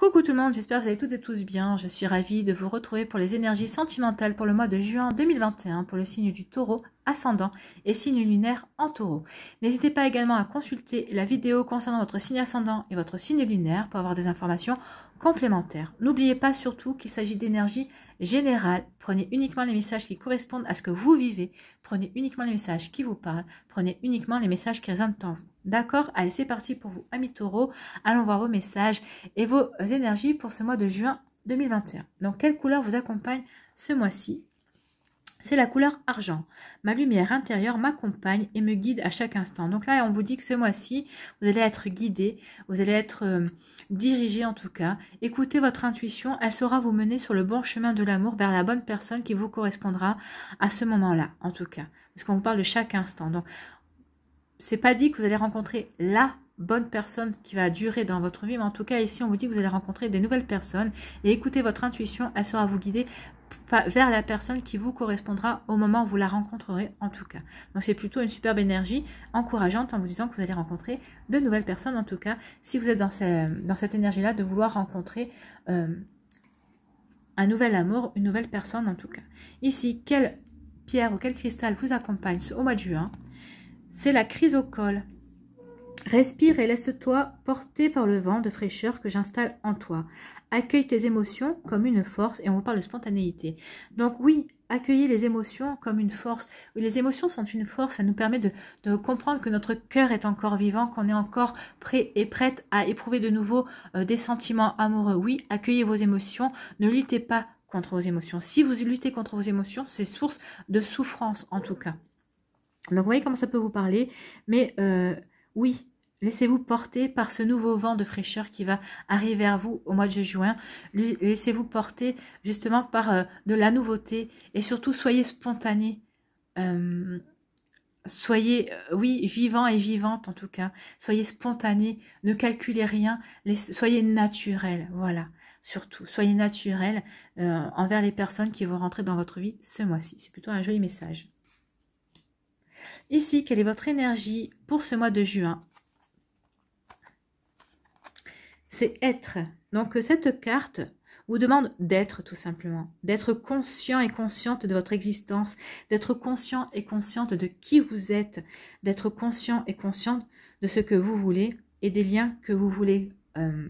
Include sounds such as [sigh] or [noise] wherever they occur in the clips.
Coucou tout le monde, j'espère que vous allez toutes et tous bien. Je suis ravie de vous retrouver pour les énergies sentimentales pour le mois de juin 2021 pour le signe du taureau ascendant et signe lunaire en taureau. N'hésitez pas également à consulter la vidéo concernant votre signe ascendant et votre signe lunaire pour avoir des informations complémentaires. N'oubliez pas surtout qu'il s'agit d'énergie général, Prenez uniquement les messages qui correspondent à ce que vous vivez. Prenez uniquement les messages qui vous parlent. Prenez uniquement les messages qui résonnent en vous. D'accord Allez, c'est parti pour vous, amis taureaux. Allons voir vos messages et vos énergies pour ce mois de juin 2021. Donc, quelle couleur vous accompagne ce mois-ci c'est la couleur argent. Ma lumière intérieure m'accompagne et me guide à chaque instant. Donc là, on vous dit que ce mois-ci, vous allez être guidé, vous allez être euh, dirigé en tout cas. Écoutez votre intuition, elle saura vous mener sur le bon chemin de l'amour vers la bonne personne qui vous correspondra à ce moment-là, en tout cas. Parce qu'on vous parle de chaque instant. Donc, c'est pas dit que vous allez rencontrer la bonne personne qui va durer dans votre vie, mais en tout cas ici on vous dit que vous allez rencontrer des nouvelles personnes et écoutez votre intuition, elle saura vous guider vers la personne qui vous correspondra au moment où vous la rencontrerez en tout cas. Donc c'est plutôt une superbe énergie encourageante en vous disant que vous allez rencontrer de nouvelles personnes en tout cas si vous êtes dans, cette énergie-là de vouloir rencontrer euh, un nouvel amour, une nouvelle personne en tout cas. Ici, quelle pierre ou quel cristal vous accompagne au mois de juin C'est la chrysocole. Respire et laisse-toi porter par le vent de fraîcheur que j'installe en toi. Accueille tes émotions comme une force, et on parle de spontanéité. Donc oui, accueillez les émotions comme une force. Les émotions sont une force, ça nous permet de, comprendre que notre cœur est encore vivant, qu'on est encore prêt et prête à éprouver de nouveau euh, des sentiments amoureux. Oui, accueillez vos émotions, ne luttez pas contre vos émotions. Si vous luttez contre vos émotions, c'est source de souffrance en tout cas. Donc vous voyez comment ça peut vous parler, mais euh, oui, Laissez-vous porter par ce nouveau vent de fraîcheur qui va arriver vers vous au mois de juin. Laissez-vous porter justement par euh, de la nouveauté et surtout soyez spontané. Euh, soyez, euh, oui, vivant et vivante en tout cas. Soyez spontané, ne calculez rien, soyez naturel, voilà. Surtout, soyez naturel envers les personnes qui vont rentrer dans votre vie ce mois-ci. C'est plutôt un joli message. Ici, quelle est votre énergie pour ce mois de juin c'est être. Donc euh, cette carte vous demande d'être tout simplement, d'être conscient et consciente de votre existence, d'être conscient et consciente de qui vous êtes, d'être conscient et consciente de ce que vous voulez et des liens que vous voulez euh,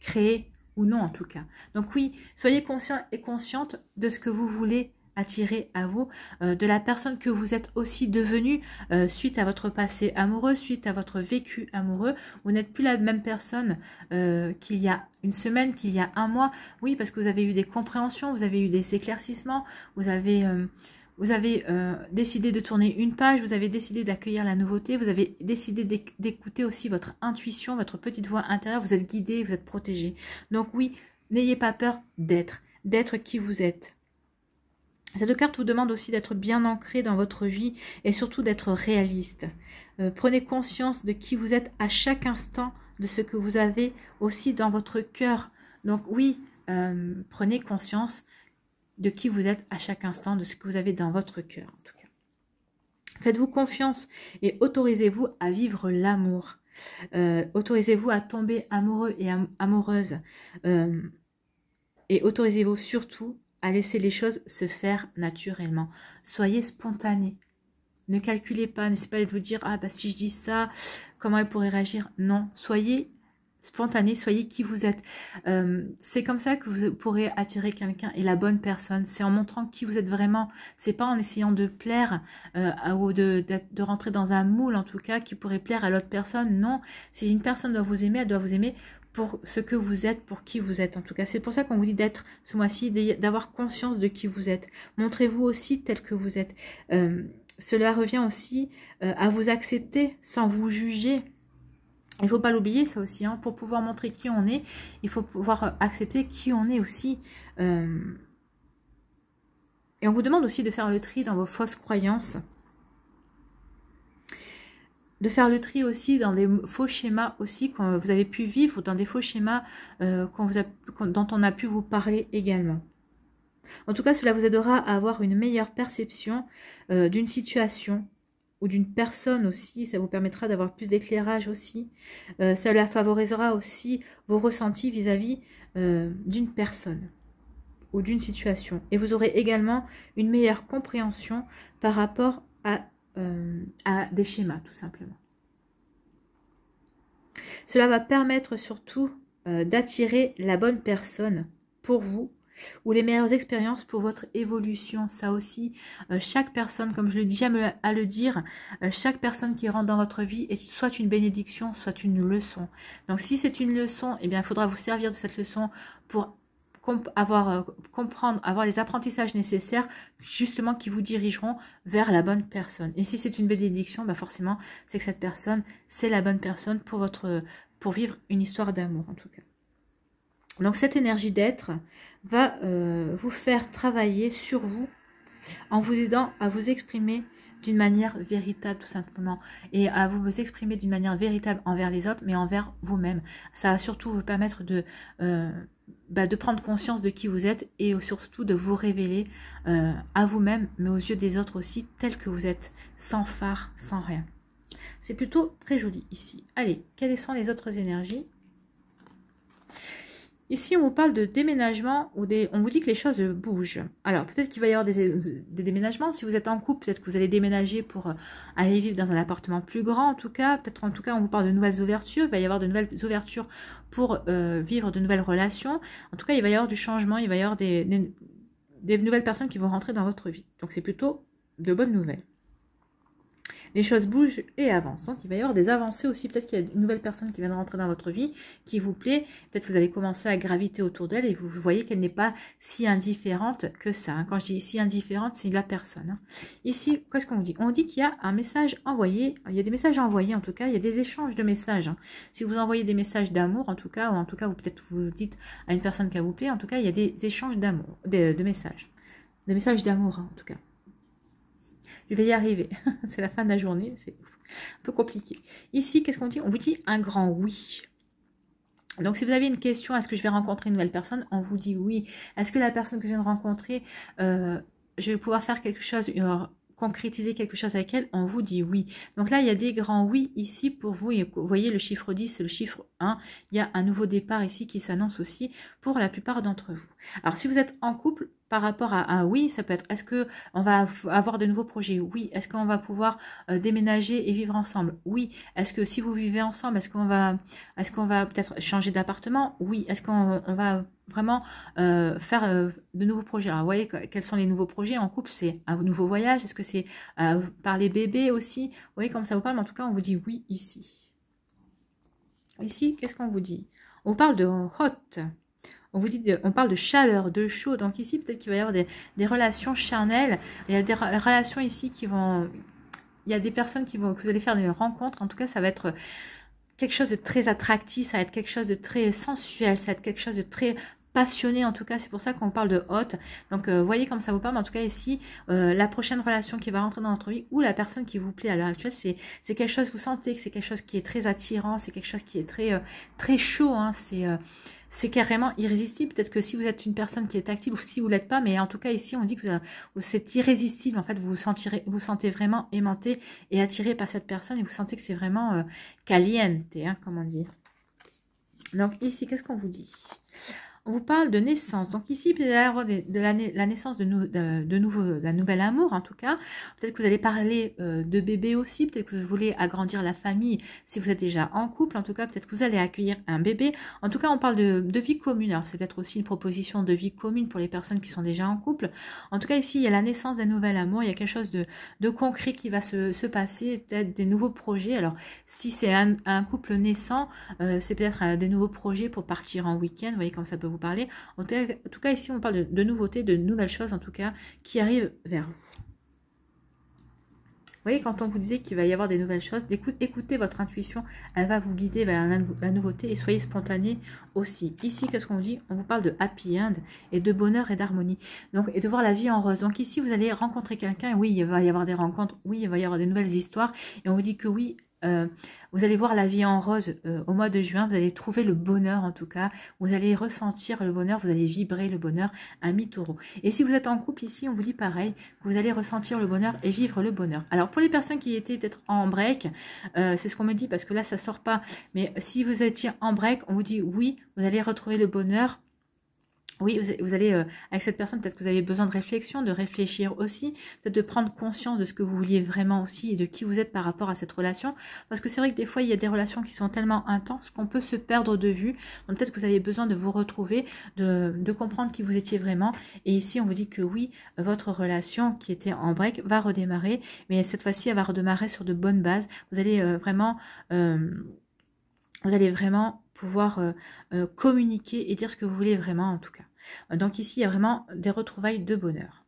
créer ou non en tout cas. Donc oui, soyez conscient et consciente de ce que vous voulez attirer à vous euh, de la personne que vous êtes aussi devenue euh, suite à votre passé amoureux, suite à votre vécu amoureux. Vous n'êtes plus la même personne euh, qu'il y a une semaine, qu'il y a un mois. Oui, parce que vous avez eu des compréhensions, vous avez eu des éclaircissements, vous avez... vous avez décidé de tourner une page, vous avez décidé d'accueillir la nouveauté, vous avez décidé d'écouter aussi votre intuition, votre petite voix intérieure, vous êtes guidé, vous êtes protégé. Donc oui, n'ayez pas peur d'être, d'être qui vous êtes. Cette carte vous demande aussi d'être bien ancré dans votre vie et surtout d'être réaliste. Euh, prenez conscience de qui vous êtes à chaque instant, de ce que vous avez aussi dans votre cœur. Donc oui, euh, prenez conscience de qui vous êtes à chaque instant, de ce que vous avez dans votre cœur en tout cas. Faites-vous confiance et autorisez-vous à vivre l'amour. Euh, autorisez-vous à tomber amoureux et amoureuse. et autorisez-vous surtout à laisser les choses se faire naturellement. Soyez spontané. Ne calculez pas, n'essayez pas de vous dire ah bah si je dis ça, comment elle pourrait réagir. Non, soyez spontané, soyez qui vous êtes. Euh, c'est comme ça que vous pourrez attirer quelqu'un et la bonne personne. C'est en montrant qui vous êtes vraiment. C'est pas en essayant de plaire euh, ou de, rentrer dans un moule en tout cas qui pourrait plaire à l'autre personne. Non, si une personne doit vous aimer, elle doit vous aimer pour ce que vous êtes, pour qui vous êtes en tout cas. C'est pour ça qu'on vous dit d'être ce mois-ci, d'avoir conscience de qui vous êtes. Montrez-vous aussi tel que vous êtes. Euh, cela revient aussi euh, à vous accepter sans vous juger. Il ne faut pas l'oublier ça aussi. Hein. Pour pouvoir montrer qui on est, il faut pouvoir accepter qui on est aussi. Euh, et on vous demande aussi de faire le tri dans vos fausses croyances de faire le tri aussi dans des faux schémas aussi quand vous avez pu vivre, dans des faux schémas euh, quand vous dont on a pu vous parler également. En tout cas, cela vous aidera à avoir une meilleure perception euh, d'une situation ou d'une personne aussi. Ça vous permettra d'avoir plus d'éclairage aussi. Euh, cela favorisera aussi vos ressentis vis à -vis, d'une personne ou d'une situation. Et vous aurez également une meilleure compréhension par rapport à euh, à des schémas tout simplement. Cela va permettre surtout euh, d'attirer la bonne personne pour vous ou les meilleures expériences pour votre évolution. Ça aussi, euh, chaque personne, comme je le dis à le dire, chaque personne qui rentre dans votre vie est soit une bénédiction, soit une leçon. Donc si c'est une leçon, eh bien, il faudra vous servir de cette leçon pour avoir, euh, comprendre, avoir les apprentissages nécessaires, justement, qui vous dirigeront vers la bonne personne. Et si c'est une bénédiction, bah forcément, c'est que cette personne, c'est la bonne personne pour, votre, pour vivre une histoire d'amour, en tout cas. Donc cette énergie d'être va euh, vous faire travailler sur vous en vous aidant à vous exprimer d'une manière véritable tout simplement et à vous, vous exprimer d'une manière véritable envers les autres mais envers vous-même. Ça va surtout vous permettre de, euh, bah, de prendre conscience de qui vous êtes et surtout de vous révéler euh, à vous-même, mais aux yeux des autres aussi, tel que vous êtes, sans phare, sans rien. C'est plutôt très joli ici. Allez, quelles sont les autres énergies Ici, on vous parle de déménagement ou on vous dit que les choses bougent. Alors, peut-être qu'il va y avoir des, déménagements. Si vous êtes en couple, peut-être que vous allez déménager pour euh, aller vivre dans un appartement plus grand, en tout cas. Peut-être, en tout cas, on vous parle de nouvelles ouvertures. Il va y avoir de nouvelles ouvertures pour euh, vivre de nouvelles relations. En tout cas, il va y avoir du changement. Il va y avoir des nouvelles personnes qui vont rentrer dans votre vie. Donc, c'est plutôt de bonnes nouvelles les choses bougent et avancent. Donc il va y avoir des avancées aussi. Peut-être qu'il y a une nouvelle personne qui vient de rentrer dans votre vie, qui vous plaît. Peut-être que vous avez commencé à graviter autour d'elle et vous voyez qu'elle n'est pas si indifférente que ça. Hein. Quand je dis si indifférente, c'est la personne. Hein. Ici, qu'est-ce qu'on dit On dit qu'il y a un message envoyé. Il y a des messages envoyés en tout cas. Il y a des échanges de messages. Hein. Si vous envoyez des messages d'amour en tout cas, ou en tout cas vous peut-être vous dites à une personne qu'elle vous plaît, en tout cas il y a des échanges d'amour, de, messages. Des messages d'amour en tout cas. Je vais y arriver. [laughs] c'est la fin de la journée, c'est un peu compliqué. Ici, qu'est-ce qu'on dit On vous dit un grand oui. Donc, si vous avez une question, est-ce que je vais rencontrer une nouvelle personne On vous dit oui. Est-ce que la personne que je viens de rencontrer, euh, je vais pouvoir faire quelque chose, euh, concrétiser quelque chose avec elle On vous dit oui. Donc là, il y a des grands oui ici pour vous. vous voyez le chiffre 10, le chiffre 1. Il y a un nouveau départ ici qui s'annonce aussi pour la plupart d'entre vous. Alors, si vous êtes en couple, par rapport à, un oui, ça peut être est-ce que on va avoir de nouveaux projets Oui. Est-ce qu'on va pouvoir euh, déménager et vivre ensemble Oui. Est-ce que si vous vivez ensemble, est-ce qu'on va est-ce qu'on va peut-être changer d'appartement Oui. Est-ce qu'on va vraiment euh, faire euh, de nouveaux projets Alors, vous voyez quels sont les nouveaux projets en couple C'est un nouveau voyage Est-ce que c'est par les bébés aussi Vous voyez comme ça vous parle en tout cas, on vous dit oui ici. Ici, qu'est-ce qu'on vous dit On parle de hot. On vous dit, on parle de chaleur, de chaud. Donc ici, peut-être qu'il va y avoir des, relations charnelles. Il y a des relations ici qui vont... Il y a des personnes qui vont, vous allez faire des rencontres. En tout cas, ça va être quelque chose de très attractif. Ça va être quelque chose de très sensuel. Ça va être quelque chose de très passionné en tout cas, c'est pour ça qu'on parle de haute. Donc euh, voyez comme ça vous parle, en tout cas ici, euh, la prochaine relation qui va rentrer dans votre vie ou la personne qui vous plaît à l'heure actuelle, c'est quelque chose, vous sentez que c'est quelque chose qui est très attirant, c'est quelque chose qui est très euh, très chaud, hein. c'est c'est carrément irrésistible. Peut-être que si vous êtes une personne qui est active ou si vous l'êtes pas, mais en tout cas ici on dit que c'est irrésistible. En fait, vous vous, sentirez, vous sentez vraiment aimanté et attiré par cette personne et vous sentez que c'est vraiment caliente, euh, hein, comme on dit. Donc ici, qu'est-ce qu'on vous dit on vous parle de naissance. Donc ici, vous allez de, la, la naissance de, nouveau, de, nouveau, d'un nouvel amour en tout cas. Peut-être que vous allez parler euh, de bébé aussi. Peut-être que vous voulez agrandir la famille si vous êtes déjà en couple. En tout cas, peut-être que vous allez accueillir un bébé. En tout cas, on parle de, vie commune. Alors c'est peut-être aussi une proposition de vie commune pour les personnes qui sont déjà en couple. En tout cas, ici, il y a la naissance d'un nouvel amour. Il y a quelque chose de, concret qui va se, passer. Peut-être des nouveaux projets. Alors si c'est un, couple naissant, euh, c'est peut-être euh, des nouveaux projets pour partir en week-end. Vous voyez comme ça peut vous parler. En tout cas, ici, on parle de, nouveautés, de nouvelles choses, en tout cas, qui arrivent vers vous. voyez, quand on vous disait qu'il va y avoir des nouvelles choses, écoutez votre intuition, elle va vous guider vers la, nouveauté et soyez spontané aussi. Ici, qu'est-ce qu'on dit On vous parle de happy end et de bonheur et d'harmonie. Donc, et de voir la vie en rose. Donc ici, vous allez rencontrer quelqu'un, oui, il va y avoir des rencontres, oui, il va y avoir des nouvelles histoires, et on vous dit que oui, euh, vous allez voir la vie en rose euh, au mois de juin, vous allez trouver le bonheur en tout cas, vous allez ressentir le bonheur, vous allez vibrer le bonheur, à mi taureau. Et si vous êtes en couple ici, on vous dit pareil, vous allez ressentir le bonheur et vivre le bonheur. Alors pour les personnes qui étaient peut-être en break, euh, c'est ce qu'on me dit parce que là ça sort pas, mais si vous étiez en break, on vous dit oui, vous allez retrouver le bonheur oui, vous allez, euh, avec cette personne, peut-être que vous avez besoin de réflexion, de réfléchir aussi, peut-être de prendre conscience de ce que vous vouliez vraiment aussi et de qui vous êtes par rapport à cette relation. Parce que c'est vrai que des fois, il y a des relations qui sont tellement intenses qu'on peut se perdre de vue. Donc peut-être que vous avez besoin de vous retrouver, de, comprendre qui vous étiez vraiment. Et ici, on vous dit que oui, votre relation qui était en break va redémarrer, mais cette fois-ci, elle va redémarrer sur de bonnes bases. Vous allez euh, vraiment... Euh, vous allez vraiment pouvoir communiquer et dire ce que vous voulez vraiment en tout cas. Euh, donc ici, il y a vraiment des retrouvailles de bonheur.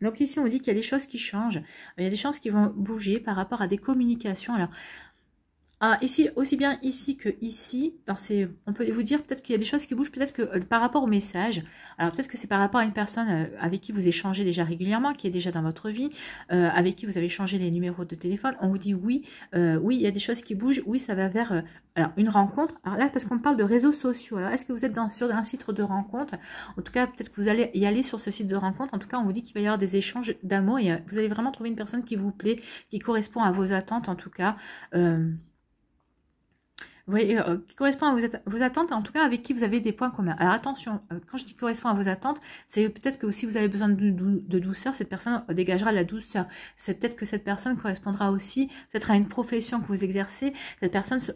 Donc ici, on dit qu'il y a des choses qui changent, il y a des choses qui vont bouger par rapport à des communications. Alors, ah, ici, aussi bien ici que ici, dans ces, on peut vous dire peut-être qu'il y a des choses qui bougent, peut-être que euh, par rapport au message, alors peut-être que c'est par rapport à une personne euh, avec qui vous échangez déjà régulièrement, qui est déjà dans votre vie, euh, avec qui vous avez changé les numéros de téléphone, on vous dit oui, oui, il y a des choses qui bougent, oui, ça va vers alors, une rencontre. Alors là, parce qu'on parle de réseaux sociaux, alors est-ce que vous êtes dans, sur un site de rencontre En tout cas, peut-être que vous allez y aller sur ce site de rencontre, en tout cas, on vous dit qu'il va y avoir des échanges d'amour et vous allez vraiment trouver une personne qui vous plaît, qui correspond à vos attentes en tout cas voyez, euh, euh, qui correspond à vos, attentes, en tout cas avec qui vous avez des points communs. Alors attention, euh, quand je dis correspond à vos attentes, c'est peut-être que si vous avez besoin de, douceur, cette personne dégagera la douceur. C'est peut-être que cette personne correspondra aussi peut-être à une profession que vous exercez. Cette personne... Se,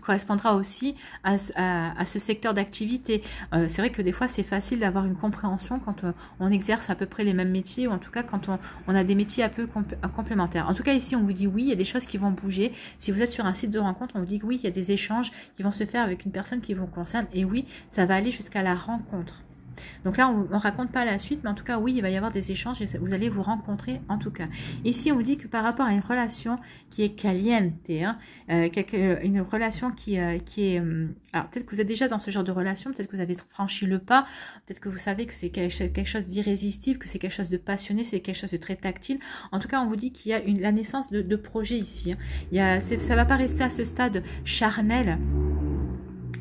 correspondra aussi à, ce secteur d'activité. Euh, c'est vrai que des fois c'est facile d'avoir une compréhension quand euh, on exerce à peu près les mêmes métiers ou en tout cas quand on, on a des métiers un peu euh, complémentaires. En tout cas ici on vous dit oui, il y a des choses qui vont bouger. Si vous êtes sur un site de rencontre, on vous dit oui, il y a des échanges qui vont se faire avec une personne qui vous concerne et oui, ça va aller jusqu'à la rencontre. Donc là, on ne raconte pas la suite, mais en tout cas, oui, il va y avoir des échanges et vous allez vous rencontrer en tout cas. Ici, on vous dit que par rapport à une relation qui est caliente, hein, euh, euh, une relation qui, euh, qui est... Hum, alors peut-être que vous êtes déjà dans ce genre de relation, peut-être que vous avez franchi le pas, peut-être que vous savez que c'est quelque chose d'irrésistible, que c'est quelque chose de passionné, c'est quelque chose de très tactile. En tout cas, on vous dit qu'il y a la naissance de, de projets ici. Hein. ça ne va pas rester à ce stade charnel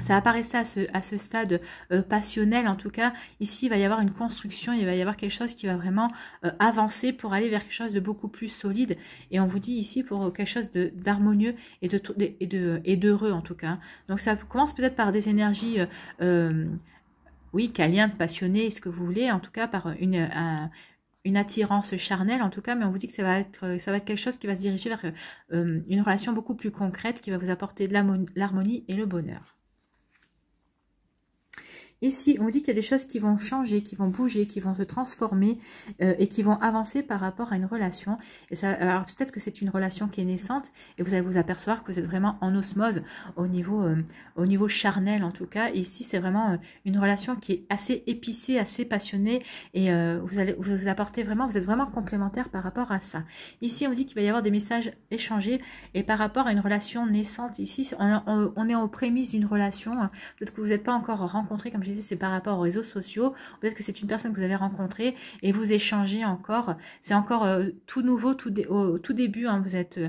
ça apparaissait à ce, à ce stade euh, passionnel en tout cas. Ici, il va y avoir une construction, il va y avoir quelque chose qui va vraiment euh, avancer pour aller vers quelque chose de beaucoup plus solide. Et on vous dit ici pour euh, quelque chose d'harmonieux et de, et d'heureux en tout cas. Donc ça commence peut-être par des énergies. oui, de passionné, ce que vous voulez, en tout cas par une, une attirance charnelle en tout cas, mais on vous dit que ça va être, ça va être quelque chose qui va se diriger vers une relation beaucoup plus concrète qui va vous apporter de l'harmonie et le bonheur. Ici, on dit qu'il y a des choses qui vont changer, qui vont bouger, qui vont se transformer euh, et qui vont avancer par rapport à une relation. Et ça, euh, alors peut-être que c'est une relation qui est naissante et vous allez vous apercevoir que vous êtes vraiment en osmose au niveau, euh, au niveau charnel en tout cas. ici, c'est vraiment une relation qui est assez épicée, assez passionnée et vous allez vous, apporter vraiment, vous êtes vraiment complémentaire par rapport à ça. Ici, on dit qu'il va y avoir des messages échangés et par rapport à une relation naissante. Ici, on, est aux prémices d'une relation. Hein. Peut-être que vous n'êtes pas encore rencontré, comme je c'est par rapport aux réseaux sociaux. Peut-être que c'est une personne que vous avez rencontrée et vous échangez encore. C'est encore euh, tout nouveau, tout au tout début. Hein. vous, êtes,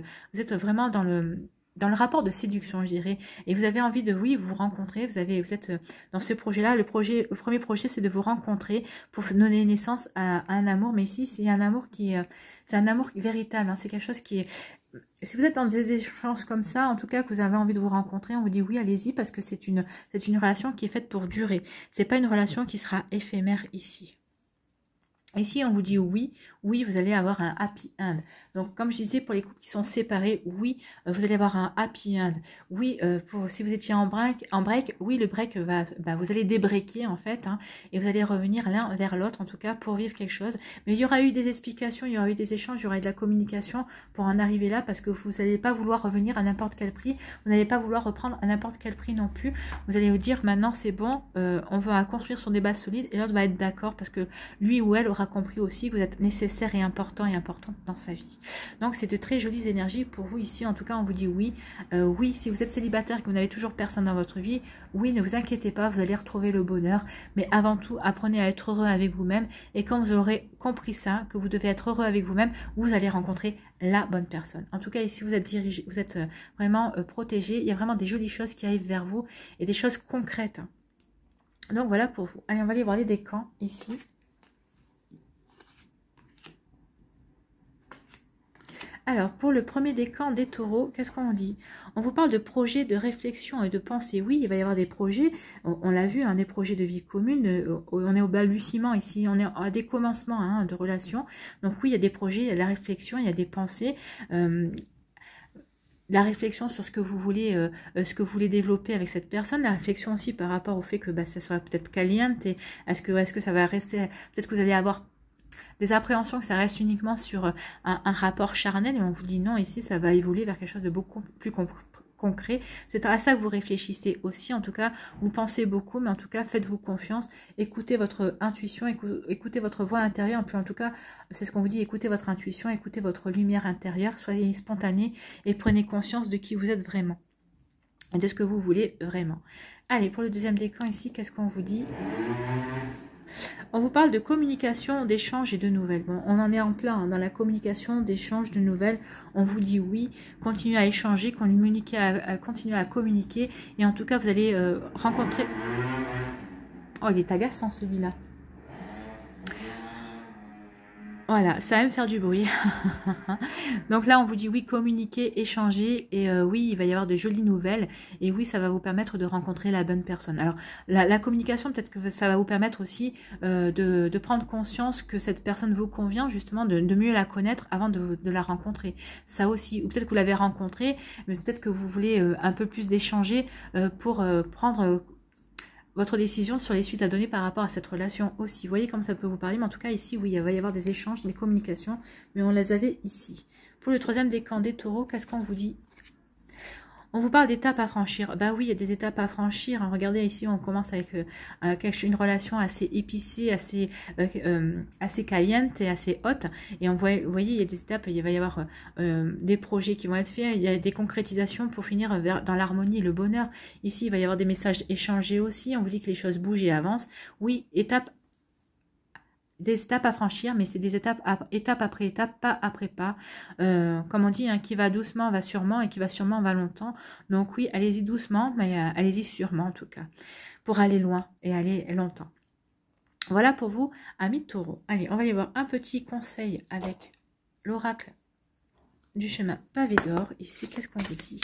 vraiment dans le rapport de séduction, je dirais. Et vous avez envie de, oui, vous rencontrer. Vous êtes euh, dans ce projet-là. Le premier projet, c'est de vous rencontrer pour donner naissance à, un amour. Mais ici, c'est un amour qui, euh, c'est un amour véritable. Hein. C'est quelque chose qui est si vous êtes dans des échanges comme ça, en tout cas, que vous avez envie de vous rencontrer, on vous dit oui, allez-y, parce que c'est une, relation qui est faite pour durer. Ce n'est pas une relation qui sera éphémère ici. Et si on vous dit oui, oui, vous allez avoir un happy end. Donc, comme je disais, pour les couples qui sont séparés, oui, euh, vous allez avoir un happy end. Oui, euh, si vous étiez en break, en break, oui, le break va, bah, vous allez débreaker en fait, hein, et vous allez revenir l'un vers l'autre, en tout cas, pour vivre quelque chose. Mais il y aura eu des explications, il y aura eu des échanges, il y aura eu de la communication pour en arriver là, parce que vous n'allez pas vouloir revenir à n'importe quel prix, vous n'allez pas vouloir reprendre à n'importe quel prix non plus. Vous allez vous dire, maintenant, c'est bon, euh, on va construire sur des bases solides, et l'autre va être d'accord, parce que lui ou elle aura compris aussi que vous êtes nécessaire et important et importante dans sa vie. Donc c'est de très jolies énergies pour vous ici. En tout cas, on vous dit oui. Euh, oui, si vous êtes célibataire, que vous n'avez toujours personne dans votre vie, oui, ne vous inquiétez pas, vous allez retrouver le bonheur. Mais avant tout, apprenez à être heureux avec vous-même. Et quand vous aurez compris ça, que vous devez être heureux avec vous-même, vous allez rencontrer la bonne personne. En tout cas, ici, vous êtes dirigé, vous êtes euh, vraiment euh, protégé. Il y a vraiment des jolies choses qui arrivent vers vous et des choses concrètes. Donc voilà pour vous. Allez, on va aller voir les décans ici. Alors, pour le premier décan des taureaux, qu'est-ce qu'on dit On vous parle de projets, de réflexion et de pensée. Oui, il va y avoir des projets. On, l'a vu, un hein, des projets de vie commune. Euh, on est au balbutiement ici. On est à des commencements hein, de relations. Donc oui, il y a des projets, il y a de la réflexion, il y a des pensées. Euh, la réflexion sur ce que vous voulez, euh, ce que vous voulez développer avec cette personne, la réflexion aussi par rapport au fait que bah, ça soit peut-être caliente, est-ce que, est -ce que ça va rester, peut-être que vous allez avoir des appréhensions que ça reste uniquement sur euh, un, rapport charnel et on vous dit non, ici ça va évoluer vers quelque chose de beaucoup plus concret. C'est à ça que vous réfléchissez aussi. En tout cas, vous pensez beaucoup, mais en tout cas, faites-vous confiance. Écoutez votre intuition, écoutez votre voix intérieure. plus, en tout cas, c'est ce qu'on vous dit, écoutez votre intuition, écoutez votre lumière intérieure. Soyez spontané et prenez conscience de qui vous êtes vraiment. Et de ce que vous voulez vraiment. Allez, pour le deuxième décan ici, qu'est-ce qu'on vous dit on vous parle de communication, d'échange et de nouvelles. Bon, on en est en plein hein. dans la communication, d'échange, de nouvelles. On vous dit oui, continuez à échanger, continuez à communiquer. Et en tout cas, vous allez euh, rencontrer... Oh, il est agaçant celui-là. Voilà, ça aime faire du bruit. [laughs] Donc là, on vous dit oui, communiquer, échanger, et euh, oui, il va y avoir de jolies nouvelles, et oui, ça va vous permettre de rencontrer la bonne personne. Alors, la, communication, peut-être que ça va vous permettre aussi euh, de, prendre conscience que cette personne vous convient, justement, de, mieux la connaître avant de, la rencontrer. Ça aussi, ou peut-être que vous l'avez rencontrée, mais peut-être que vous voulez euh, un peu plus d'échanger pour prendre votre décision sur les suites à donner par rapport à cette relation aussi. Vous voyez comme ça peut vous parler, mais en tout cas ici, oui, il va y avoir des échanges, des communications, mais on les avait ici. Pour le troisième décan des taureaux, qu'est-ce qu'on vous dit on vous parle d'étapes à franchir. Bah oui, il y a des étapes à franchir. Hein. Regardez ici, on commence avec euh, euh, une relation assez épicée, assez, euh, assez caliente et assez haute. Et on voit, vous voyez, il y a des étapes, il va y avoir des projets qui vont être faits, il y a des concrétisations pour finir dans l'harmonie, le bonheur. Ici, il va y avoir des messages échangés aussi. On vous dit que les choses bougent et avancent. Oui, étape des étapes à franchir, mais c'est des étapes, étape après étape, pas après pas. Euh, comme on dit, hein, qui va doucement va sûrement et qui va sûrement va longtemps. Donc oui, allez-y doucement, mais euh, allez-y sûrement en tout cas, pour aller loin et aller longtemps. Voilà pour vous, amis taureau. Allez, on va y voir un petit conseil avec l'oracle du chemin pavé d'or. Ici, qu'est-ce qu'on vous dit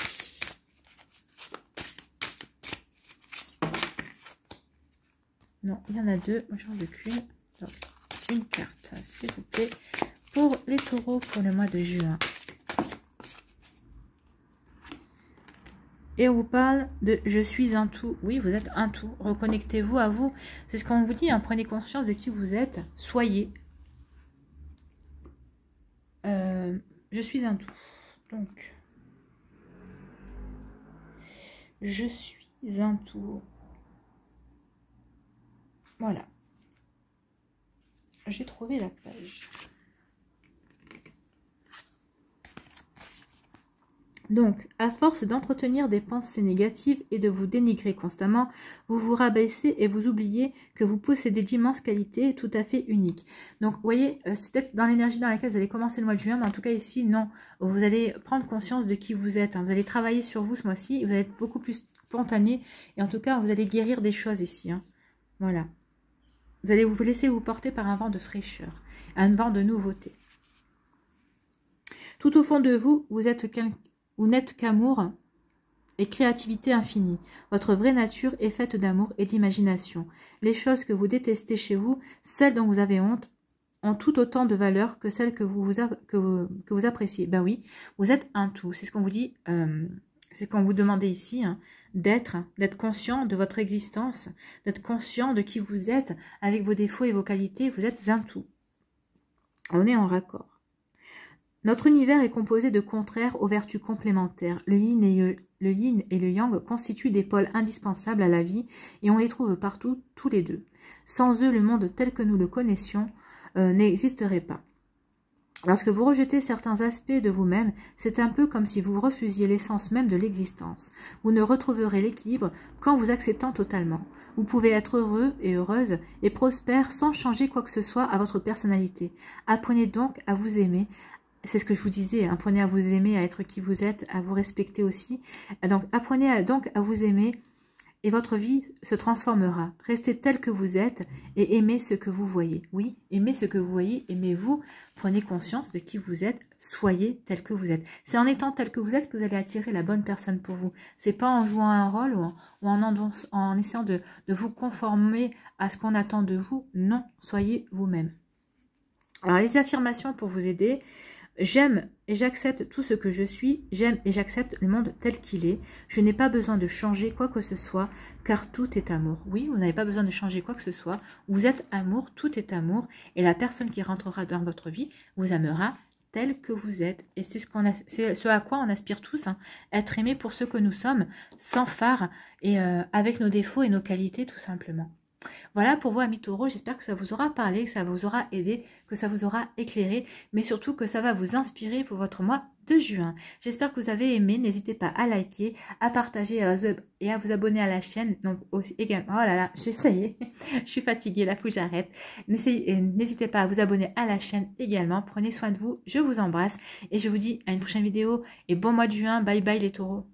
Non, il y en a deux. Moi, j'en veux qu'une une carte, hein, s'il vous plaît, pour les taureaux pour le mois de juin. et on vous parle de je suis un tout. Oui, vous êtes un tout. Reconnectez-vous à vous. C'est ce qu'on vous dit. en hein. Prenez conscience de qui vous êtes. Soyez. Euh, je suis un tout. Donc, je suis un tout. Voilà j'ai trouvé la page. Donc, à force d'entretenir des pensées négatives et de vous dénigrer constamment, vous vous rabaissez et vous oubliez que vous possédez d'immenses qualités tout à fait uniques. Donc, vous voyez, euh, c'est peut-être dans l'énergie dans laquelle vous allez commencer le mois de juin, mais en tout cas ici, non. Vous allez prendre conscience de qui vous êtes. Hein. Vous allez travailler sur vous ce mois-ci, vous allez être beaucoup plus spontané, et en tout cas, vous allez guérir des choses ici. Hein. Voilà. Vous allez vous laisser vous porter par un vent de fraîcheur, un vent de nouveauté. Tout au fond de vous, vous êtes n'êtes qu'amour et créativité infinie. Votre vraie nature est faite d'amour et d'imagination. Les choses que vous détestez chez vous, celles dont vous avez honte, ont tout autant de valeur que celles que vous, appréciez. Ben oui, vous êtes un tout. C'est ce qu'on vous dit, euh, c'est ce qu'on vous demande ici. Hein d'être, d'être conscient de votre existence, d'être conscient de qui vous êtes, avec vos défauts et vos qualités, vous êtes un tout. On est en raccord. Notre univers est composé de contraires aux vertus complémentaires. Le yin et le, yang constituent des pôles indispensables à la vie et on les trouve partout, tous les deux. Sans eux, le monde tel que nous le connaissions euh, n'existerait pas. Lorsque vous rejetez certains aspects de vous-même, c'est un peu comme si vous refusiez l'essence même de l'existence. Vous ne retrouverez l'équilibre qu'en vous acceptant totalement. Vous pouvez être heureux et heureuse et prospère sans changer quoi que ce soit à votre personnalité. Apprenez donc à vous aimer. C'est ce que je vous disais, hein. apprenez à vous aimer, à être qui vous êtes, à vous respecter aussi. Donc apprenez donc à vous aimer, et votre vie se transformera. Restez tel que vous êtes et aimez ce que vous voyez. Oui, aimez ce que vous voyez, aimez-vous, prenez conscience de qui vous êtes, soyez tel que vous êtes. C'est en étant tel que vous êtes que vous allez attirer la bonne personne pour vous. C'est pas en jouant un rôle ou en, en essayant de, de vous conformer à ce qu'on attend de vous. Non, soyez vous-même. Alors les affirmations pour vous aider, J'aime et j'accepte tout ce que je suis, j'aime et j'accepte le monde tel qu'il est. Je n'ai pas besoin de changer quoi que ce soit, car tout est amour. Oui, vous n'avez pas besoin de changer quoi que ce soit. Vous êtes amour, tout est amour, et la personne qui rentrera dans votre vie vous aimera tel que vous êtes. Et c'est ce, à quoi on aspire tous, hein. être aimé pour ce que nous sommes, sans phare, et euh, avec nos défauts et nos qualités tout simplement. Voilà pour vous amis taureaux, j'espère que ça vous aura parlé, que ça vous aura aidé, que ça vous aura éclairé, mais surtout que ça va vous inspirer pour votre mois de juin. J'espère que vous avez aimé, n'hésitez pas à liker, à partager et à vous abonner à la chaîne. Donc aussi, également, oh là là, ça [laughs] je suis fatiguée, la fou j'arrête. Euh, n'hésitez pas à vous abonner à la chaîne également, prenez soin de vous, je vous embrasse et je vous dis à une prochaine vidéo et bon mois de juin, bye bye les taureaux.